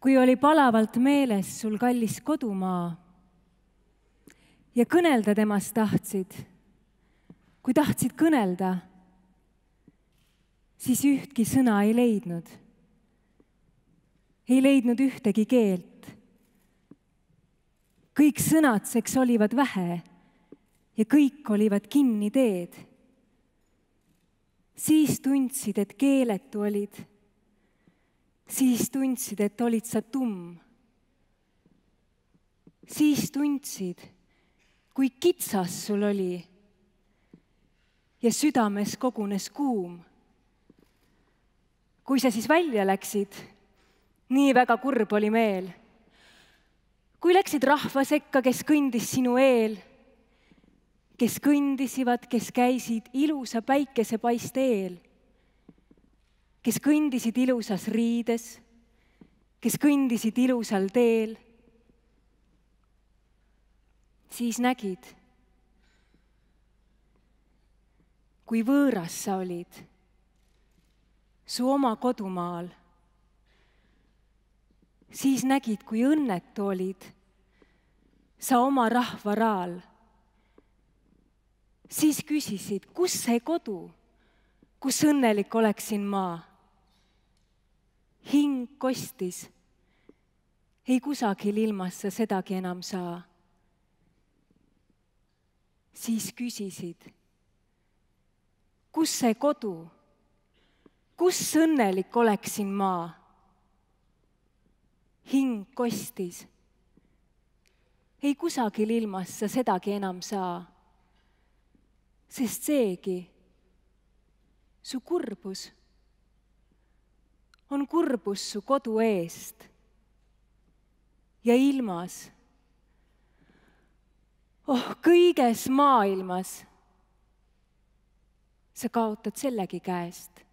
kui oli palavalt meeles sul kallis kodumaa ja kõnelda temast tahtsid, kui tahtsid kõnelda, siis ühtki sõna ei leidnud. ei leidnud ühtegi keelt. kõik sõnadseks olivad vähe ja kõik olivad kinni teed. siis tundsid, et keeletu olid siis tundsid, et olid sa tumm. siis tundsid, kui kitsas sul oli. ja südames kogunes kuum. kui sa siis välja läksid, nii väga kurb oli meel. kui läksid rahva sekka, kes kõndis sinu eel, kes kõndisivad, kes käisid ilusa päikesepaiste eel kes kõndisid ilusas riides, kes kõndisid ilusal teel, siis nägid, kui võõras sa olid su oma kodumaal, siis nägid, kui õnnetu olid sa oma rahva raal. siis küsisid, kus see kodu, kus õnnelik oleksin ma hing kostis, ei kusagil ilmas sa sedagi enam saa. siis küsisid, kus see kodu, kus õnnelik oleksin ma? hing kostis, ei kusagil ilmas sa sedagi enam saa, sest seegi, su kurbus on kurbus su kodu eest ja ilmas. oh, kõiges maailmas sa kaotad sellegi käest